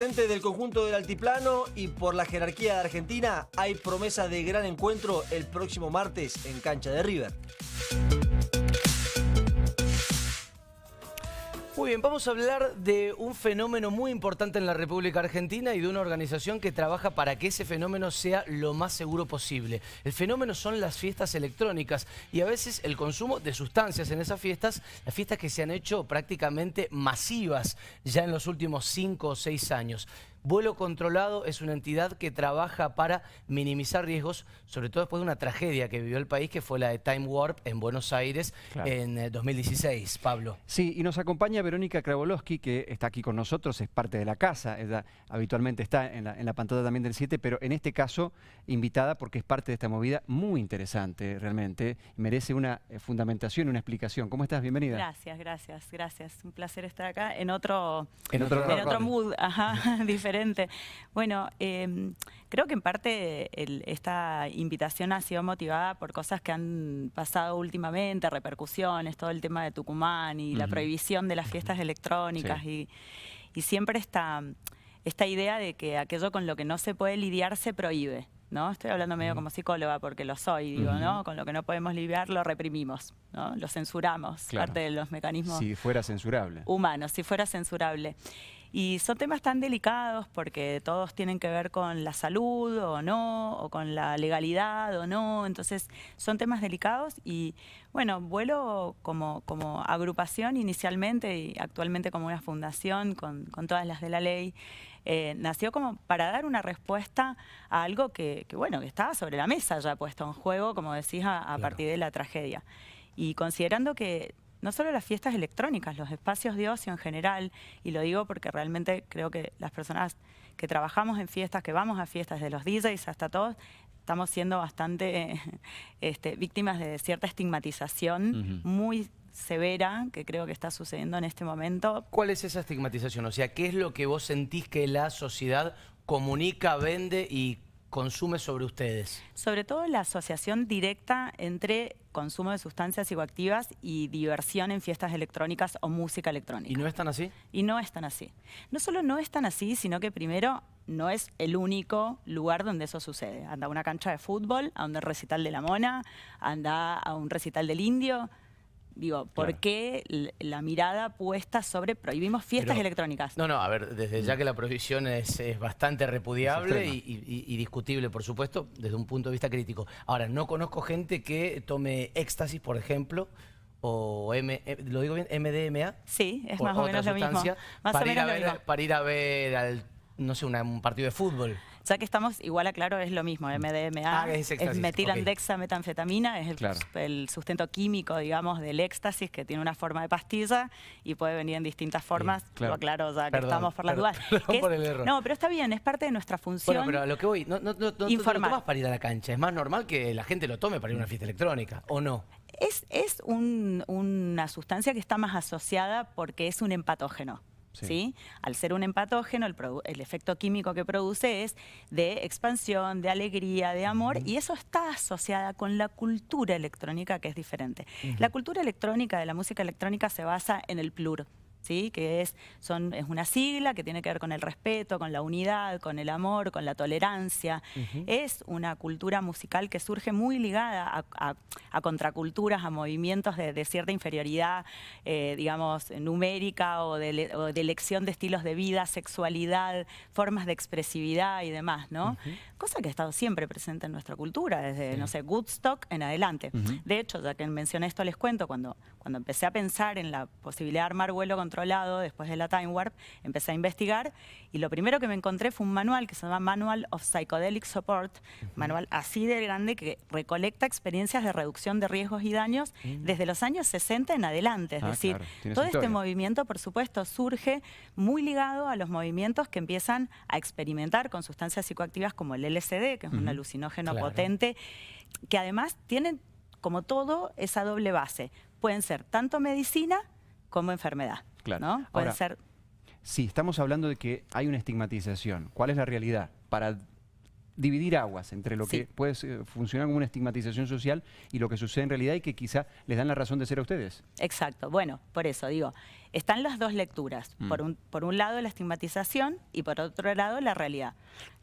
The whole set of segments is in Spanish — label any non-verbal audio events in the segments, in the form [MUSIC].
del conjunto del Altiplano y por la jerarquía de Argentina hay promesa de gran encuentro el próximo martes en cancha de River. Muy bien, vamos a hablar de un fenómeno muy importante en la República Argentina y de una organización que trabaja para que ese fenómeno sea lo más seguro posible. El fenómeno son las fiestas electrónicas y a veces el consumo de sustancias en esas fiestas, las fiestas que se han hecho prácticamente masivas ya en los últimos cinco o seis años. Vuelo Controlado es una entidad que trabaja para minimizar riesgos, sobre todo después de una tragedia que vivió el país, que fue la de Time Warp en Buenos Aires en 2016. Eh, Pablo. Sí, y nos acompaña Verónica Kravolowski, que está aquí con nosotros, es parte de la casa, habitualmente está en la, pantalla también del 7, pero en este caso invitada porque es parte de esta movida muy interesante realmente, merece una eh, fundamentación, una explicación. ¿Cómo estás? Bienvenida. Gracias, gracias, gracias. Un placer estar acá en otro, en otro, mood, ajá, [LAUGHS] Bueno, em, creo que en parte esta invitación ha sido motivada por cosas que han pasado últimamente, repercusiones, todo el tema de Tucumán y la prohibición de las fiestas electrónicas y, siempre está esta idea de que aquello con lo que no se puede lidiar se prohíbe. ¿no? Estoy hablando medio como psicóloga porque lo soy, digo, ¿no? Con lo que no podemos lidiar lo reprimimos, Lo censuramos, parte de los mecanismos. Si fuera censurable. Humanos, si fuera censurable. Y son temas tan delicados porque todos tienen que ver con la salud o no, o con la legalidad o no. Entonces, son temas delicados y, bueno, vuelo como, como agrupación inicialmente y actualmente como una fundación con, todas las de la ley. Eh, nació como para dar una respuesta a algo que, bueno, que estaba sobre la mesa ya puesto en juego, como decís, a, partir de la tragedia. Y considerando que no solo las fiestas electrónicas, los espacios de ocio en general, y lo digo porque realmente creo que las personas que trabajamos en fiestas, que vamos a fiestas, de los DJs hasta todos, estamos siendo bastante [LAUGHS] este, víctimas de cierta estigmatización muy severa que creo que está sucediendo en este momento. ¿Cuál es esa estigmatización? O sea, ¿qué es lo que vos sentís que la sociedad comunica, vende y consume sobre ustedes? Sobre todo la asociación directa entre consumo de sustancias psicoactivas y diversión en fiestas electrónicas o música electrónica. ¿Y no están así? Y no están así. No solo no están así, sino que primero no es el único lugar donde eso sucede. Anda a una cancha de fútbol, a un recital de la mona, anda a un recital del indio. Digo, ¿por qué la mirada puesta sobre prohibimos fiestas electrónicas? No, no, a ver, desde ya que la prohibición es, bastante repudiable y, discutible, por supuesto, desde un punto de vista crítico. Ahora, no conozco gente que tome éxtasis, por ejemplo, o M, eh, lo digo bien, MDMA. Sí, es más o, menos lo mismo. para, ir a ver, a ver no sé, un partido de fútbol. O sea que estamos, igual claro, es lo mismo, MDMA, metilandexa, ah, metanfetamina, es es el, sustento químico, digamos, del éxtasis que tiene una forma de pastilla y puede venir en distintas formas, claro. lo aclaro, ya que estamos por la duda. [LAUGHS] No, pero está bien, es parte de nuestra función. Bueno, pero lo que voy, no, no, no, no para ir a la cancha, es más normal que la gente lo tome para ir a una fiesta electrónica, ¿o no? Es, una sustancia que está más asociada porque es un empatógeno. Sí. Al ser un empatógeno, el, efecto químico que produce es de expansión, de alegría, de amor, y eso está asociada con la cultura electrónica que es diferente. La cultura electrónica de la música electrónica se basa en el plur, ¿sí? que es, es una sigla que tiene que ver con el respeto, con la unidad, con el amor, con la tolerancia. Es una cultura musical que surge muy ligada a, contraculturas, a movimientos de, cierta inferioridad, eh, digamos, numérica o de, elección de estilos de vida, sexualidad, formas de expresividad y demás, ¿no? Cosa que ha estado siempre presente en nuestra cultura, desde, no sé, Woodstock en adelante. De hecho, ya que mencioné esto, les cuento, cuando, cuando empecé a pensar en la posibilidad de armar vuelo contra lado, después de la Time Warp, empecé a investigar y lo primero que me encontré fue un manual que se llama Manual of Psychedelic Support, manual así de grande que recolecta experiencias de reducción de riesgos y daños mm. desde los años 60 en adelante. Es ah, decir, todo este movimiento, por supuesto, surge muy ligado a los movimientos que empiezan a experimentar con sustancias psicoactivas como el LSD, que es un alucinógeno potente, que además tienen como todo esa doble base. Pueden ser tanto medicina como enfermedad. Claro. ¿no? ser... Sí, estamos hablando de que hay una estigmatización. ¿Cuál es la realidad? Para dividir aguas entre lo que puede eh, funcionar como una estigmatización social y lo que sucede en realidad y que quizá les dan la razón de ser a ustedes. Exacto, bueno, por eso digo, están las dos lecturas, mm. por, un, por un lado la estigmatización y por otro lado la realidad.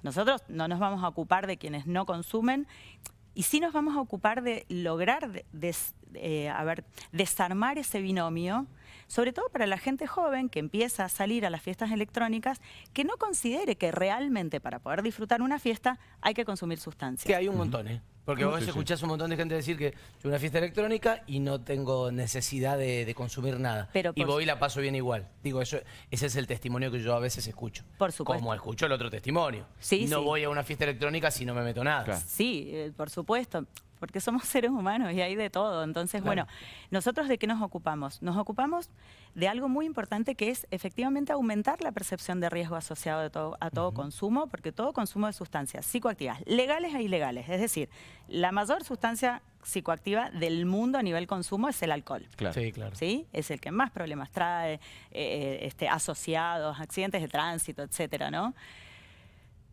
Nosotros no nos vamos a ocupar de quienes no consumen y si nos vamos a ocupar de lograr eh, desarmar ese binomio, sobre todo para la gente joven que empieza a salir a las fiestas electrónicas, que no considere que realmente para poder disfrutar una fiesta hay que consumir sustancias. Que hay un montón, ¿eh? Porque vos escuchás un montón de gente decir que yo una fiesta electrónica y no tengo necesidad de, consumir nada. y voy y la paso bien igual. Digo, eso, ese es el testimonio que yo a veces escucho. Como escucho el otro testimonio. no voy a una fiesta electrónica si no me meto nada. Sí, eh, por supuesto porque somos [LAUGHS] seres humanos y hay de todo. Entonces, bueno, nosotros de qué nos ocupamos? Nos ocupamos de algo muy importante que es efectivamente aumentar la percepción de riesgo asociado a todo consumo, porque todo consumo de sustancias psicoactivas, legales e ilegales, es decir, la mayor sustancia psicoactiva del mundo a nivel consumo es el alcohol. Claro. Sí, claro. Es el que más problemas trae, eh, eh, este, asociados, accidentes de tránsito, etcétera, ¿no?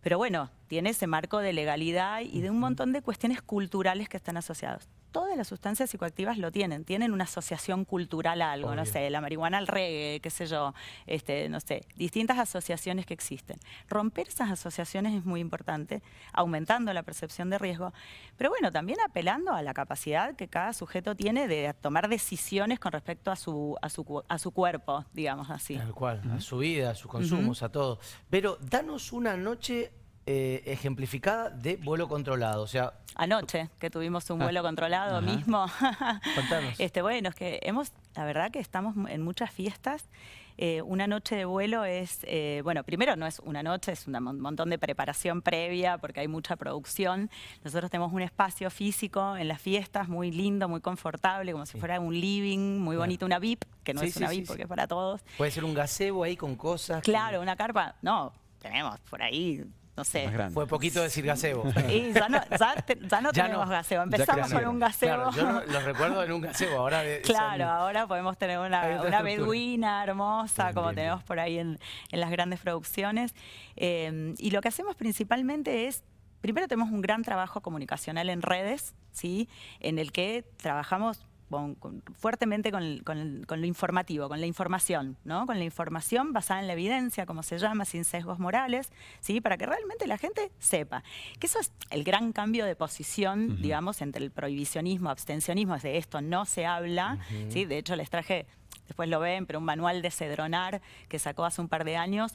Pero bueno, tiene ese marco de legalidad y de un montón de cuestiones culturales que están asociadas todas las sustancias psicoactivas lo tienen, tienen una asociación cultural a algo, no sé, la marihuana al reggae, qué sé yo, este, no sé, distintas asociaciones que existen. Romper esas asociaciones es muy importante, aumentando la percepción de riesgo, pero bueno, también apelando a la capacidad que cada sujeto tiene de tomar decisiones con respecto a su, a su, a su cuerpo, digamos así. Tal cual, a su vida, a sus consumos, a todo. Pero danos una noche eh, ejemplificada de vuelo controlado. O sea, Anoche, que tuvimos un ah. vuelo controlado mismo. [LAUGHS] Contanos. Este, bueno, es que hemos, la verdad que estamos en muchas fiestas. Eh, una noche de vuelo es, eh, bueno, primero no es una noche, es un montón de preparación previa porque hay mucha producción. Nosotros tenemos un espacio físico en las fiestas muy lindo, muy confortable, como si fuera un living, muy bonito, una VIP, que no es una VIP porque es para todos. Puede ser un gazebo ahí con cosas. Claro, una carpa, no, tenemos por ahí no sé. Fue poquito decir gazebo. [LAUGHS] ya no, ya [LAUGHS] tenemos gazebo. Empezamos con un gazebo. yo los recuerdo en un gazebo. Ahora [LAUGHS] claro, ahora podemos tener una, beduina hermosa, como tenemos por ahí en, las grandes producciones. Em, y lo que hacemos principalmente es primero tenemos un gran trabajo comunicacional en redes, ¿sí? en el que trabajamos fuertemente con, lo informativo, con la información, ¿no? Con la información basada en la evidencia, como se llama, sin sesgos morales, ¿sí? Para que realmente la gente sepa. Que eso es el gran cambio de posición, digamos, entre el prohibicionismo, abstencionismo, es de esto no se habla, ¿sí? De hecho, les traje, después lo ven, pero un manual de Cedronar que sacó hace un par de años,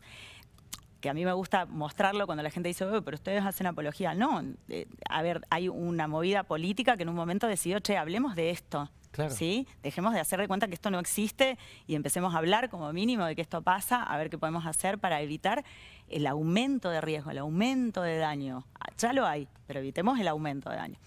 que a mí me gusta mostrarlo cuando la gente dice, oh, pero ustedes hacen apología. No, eh, a ver, hay una movida política que en un momento decidió, che, hablemos de esto. Claro. ¿Sí? Dejemos de hacer de cuenta que esto no existe y empecemos a hablar como mínimo de que esto pasa, a ver qué podemos hacer para evitar el aumento de riesgo, el aumento de daño. Ya lo hay, pero evitemos el aumento de daño.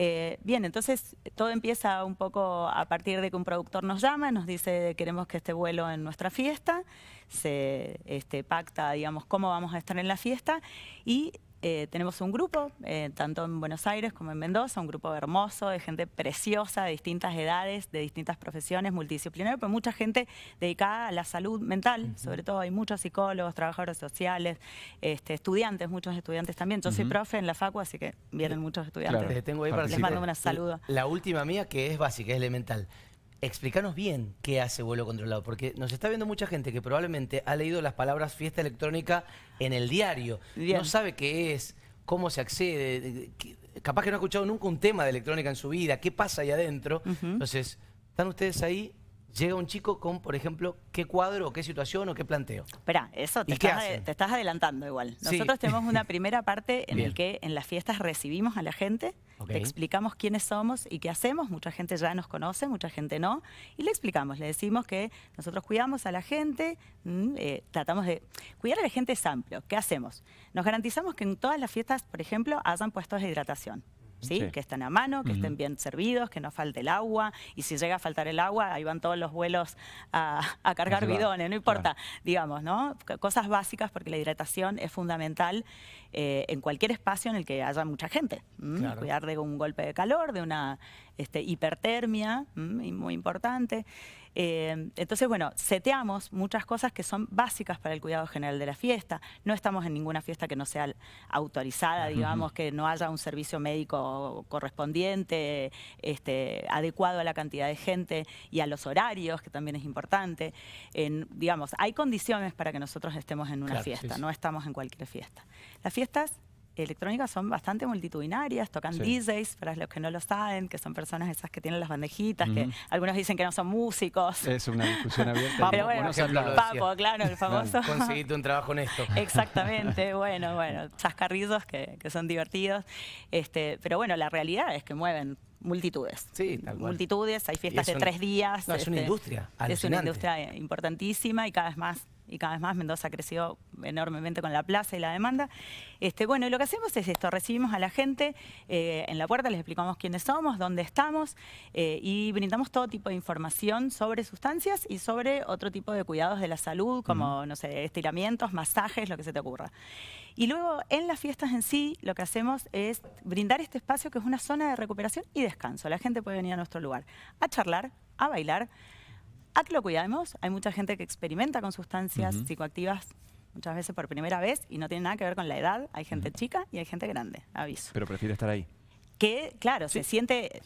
Eh, bien, entonces todo empieza un poco a partir de que un productor nos llama, nos dice queremos que este vuelo en nuestra fiesta, se este, pacta, digamos, cómo vamos a estar en la fiesta y eh, tenemos un grupo, eh, tanto en Buenos Aires como en Mendoza, un grupo hermoso de gente preciosa, de distintas edades, de distintas profesiones, multidisciplinario, pero mucha gente dedicada a la salud mental, sobre todo hay muchos psicólogos, trabajadores sociales, este, estudiantes, muchos estudiantes también. Yo soy profe en la facu, así que vienen eh, muchos estudiantes. Les mando un saludo. La última mía que es básica, es elemental. Explícanos bien qué hace vuelo controlado, porque nos está viendo mucha gente que probablemente ha leído las palabras fiesta electrónica en el diario, no sabe qué es, cómo se accede, capaz que no ha escuchado nunca un tema de electrónica en su vida, qué pasa ahí adentro. Entonces, están ustedes ahí llega un chico con, por ejemplo, qué cuadro, o qué situación o qué planteo. Espera, eso te, estás, adelantando igual. Nosotros tenemos una [LAUGHS] primera parte en la el que en las fiestas recibimos a la gente, le explicamos quiénes somos y qué hacemos. Mucha gente ya nos conoce, mucha gente no. Y le explicamos, le decimos que nosotros cuidamos a la gente, mm, eh, tratamos de... Cuidar a la gente es amplio. ¿Qué hacemos? Nos garantizamos que en todas las fiestas, por ejemplo, hayan puestos de hidratación. Que estén a mano, que estén bien servidos, que no falte el agua. Y si llega a faltar el agua, ahí van todos los vuelos a, cargar bidones, no importa, digamos, ¿no? Cosas básicas porque la hidratación es fundamental eh, en cualquier espacio en el que haya mucha gente. Cuidar de un golpe de calor, de una este, hipertermia, muy importante. Eh, entonces, bueno, seteamos muchas cosas que son básicas para el cuidado general de la fiesta. No estamos en ninguna fiesta que no sea autorizada, digamos, que no haya un servicio médico correspondiente, este, adecuado a la cantidad de gente y a los horarios, que también es importante. digamos, hay condiciones para que nosotros estemos en una fiesta, no estamos en cualquier fiesta. Las fiestas electrónicas son bastante multitudinarias, tocan DJs, para los que no lo saben, que son personas esas que tienen las bandejitas, que algunos dicen que no son músicos. Es una discusión [LAUGHS] abierta. Pero bueno, el Papo, claro, el famoso. Conseguiste un trabajo en esto. Exactamente, [LAUGHS] bueno, bueno, chascarrillos que, son divertidos. Este, pero bueno, la realidad es que mueven multitudes. Sí, Multitudes, hay fiestas de tres días. es una este, industria. Es una industria importantísima y cada vez más y cada vez más Mendoza creció enormemente con la plaza y la demanda. Este, bueno, y lo que hacemos es esto, recibimos a la gente eh, en la puerta, les explicamos quiénes somos, dónde estamos eh, y brindamos todo tipo de información sobre sustancias y sobre otro tipo de cuidados de la salud, como, no sé, estiramientos, masajes, lo que se te ocurra. Y luego en las fiestas en sí, lo que hacemos es brindar este espacio que es una zona de recuperación y descanso. La gente puede venir a nuestro lugar a charlar, a bailar, que lo cuidemos. Hay mucha gente que experimenta con sustancias psicoactivas muchas veces por primera vez y no tiene nada que ver con la edad. Hay gente chica y hay gente grande, aviso. Pero prefiere estar ahí. Que, claro, se siente,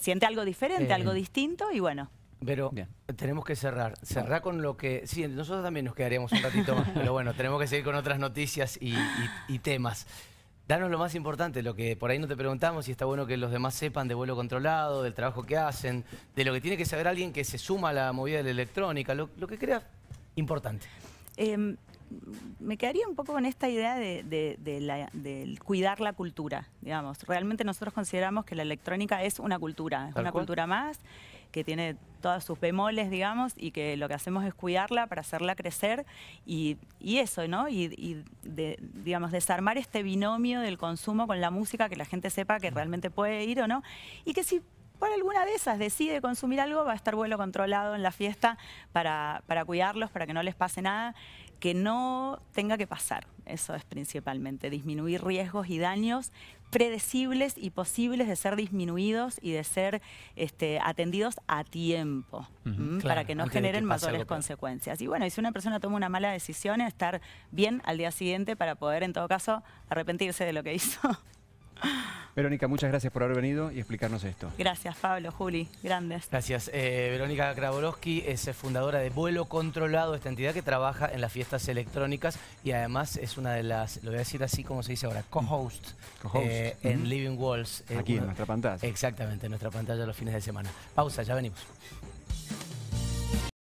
siente algo diferente, algo eh. distinto y bueno, pero tenemos que cerrar. Cerrar con lo que. Sí, nosotros también nos quedaríamos un ratito más. [LAUGHS] pero bueno, tenemos que seguir con otras noticias y temas. Danos lo más importante, lo que por ahí no te preguntamos y está bueno que los demás sepan de vuelo controlado, del trabajo que hacen, de lo que tiene que saber alguien que se suma a la movida de la electrónica, lo, que creas importante. Em, me quedaría un poco con esta idea de, cuidar la cultura, digamos. Realmente nosotros consideramos que la electrónica es una cultura, es una cultura más que tiene todas sus bemoles, digamos, y que lo que hacemos es cuidarla para hacerla crecer y, eso, ¿no? Y, de, digamos, desarmar este binomio del consumo con la música, que la gente sepa que realmente puede ir o no, y que si por alguna de esas decide consumir algo, va a estar vuelo controlado en la fiesta para, cuidarlos, para que no les pase nada, que no tenga que pasar. Eso es principalmente, disminuir riesgos y daños predecibles y posibles de ser disminuidos y de ser este, atendidos a tiempo para que no generen mayores consecuencias. Y bueno, y si una persona toma una mala decisión, estar bien al día siguiente para poder en todo caso arrepentirse de lo que hizo. [LAUGHS] Verónica, muchas gracias por haber venido y explicarnos esto. Gracias, Pablo, Juli, grandes. Gracias. Eh, Verónica Krabolowski es eh, fundadora de Vuelo Controlado, esta entidad que trabaja en las fiestas electrónicas y además es una de las, lo voy a decir así como se dice ahora, co-host eh, en Living Walls. Aquí, en nuestra pantalla. Exactamente, en nuestra pantalla los fines de semana. Pausa, ya venimos.